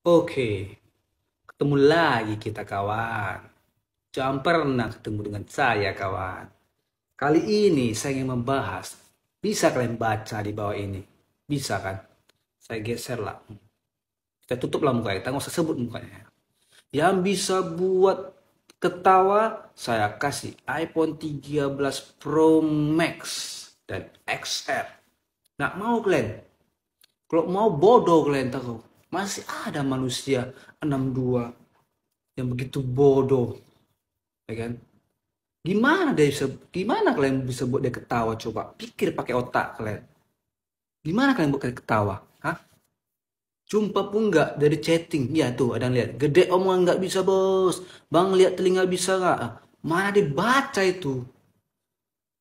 Oke, ketemu lagi kita kawan. Jangan pernah ketemu dengan saya kawan. Kali ini saya ingin membahas, bisa kalian baca di bawah ini? Bisa kan? Saya geser lah. Kita tutup lah mukanya, kita nggak usah sebut mukanya. Yang bisa buat ketawa, saya kasih iPhone 13 Pro Max dan XR. Nggak mau kalian? Kalau mau bodoh kalian tahu masih ada manusia 62 yang begitu bodoh ya kan gimana dia bisa gimana kalian bisa buat dia ketawa coba pikir pakai otak kalian gimana kalian buat ketawa Hah? jumpa pun nggak dari chatting ya tuh ada yang lihat gede omongan nggak bisa bos bang lihat telinga bisa nggak ah, mana dibaca itu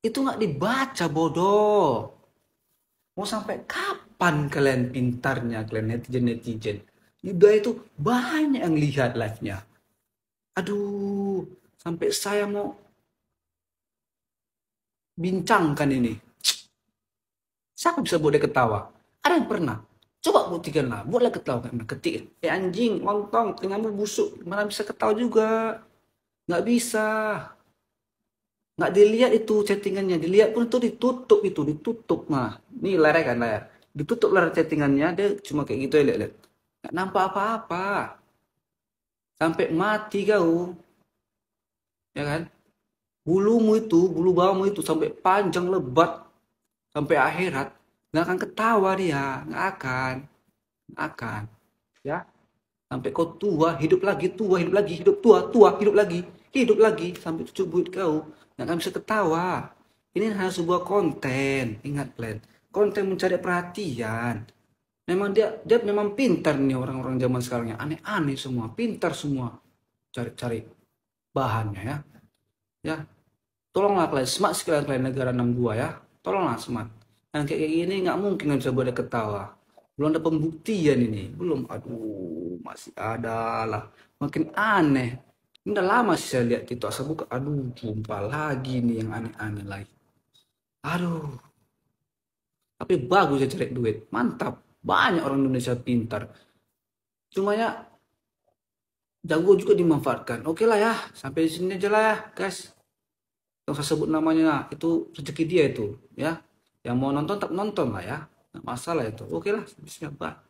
itu nggak dibaca bodoh mau sampai kapan kapan kalian pintarnya kalian netizen netizen Yuda itu banyak yang lihat live-nya aduh sampai saya mau bincangkan ini siapa bisa buat dia ketawa ada yang pernah coba lah buatlah ketawa kan ketik eh anjing lontong telingamu busuk mana bisa ketawa juga nggak bisa nggak dilihat itu chattingannya dilihat pun itu ditutup itu ditutup mah. ini layar kan layar ditutup lah chattingannya dia cuma kayak gitu ya lihat nggak nampak apa-apa sampai mati kau ya kan bulumu itu bulu bawahmu itu sampai panjang lebat sampai akhirat nggak akan ketawa dia nggak akan nggak akan ya sampai kau tua hidup lagi tua hidup lagi hidup tua tua hidup lagi hidup lagi sampai cucu buit kau nggak akan bisa ketawa ini hanya sebuah konten ingat plan konten mencari perhatian memang dia dia memang pintar nih orang-orang zaman sekarang ya. aneh-aneh semua pintar semua cari-cari bahannya ya ya tolonglah kalian smart sekalian kalian negara 62 ya tolonglah smart yang kayak ini nggak mungkin nggak bisa boleh ketawa belum ada pembuktian ini belum aduh masih ada lah makin aneh ini udah lama sih saya lihat itu asal buka aduh jumpa lagi nih yang aneh-aneh lagi aduh tapi bagus ya cari duit mantap banyak orang Indonesia pintar cuma ya jago juga dimanfaatkan oke okay lah ya sampai di sini aja lah ya guys yang saya sebut namanya nah, itu rezeki dia itu ya yang mau nonton tak nonton lah ya nggak masalah itu oke okay lah bismillah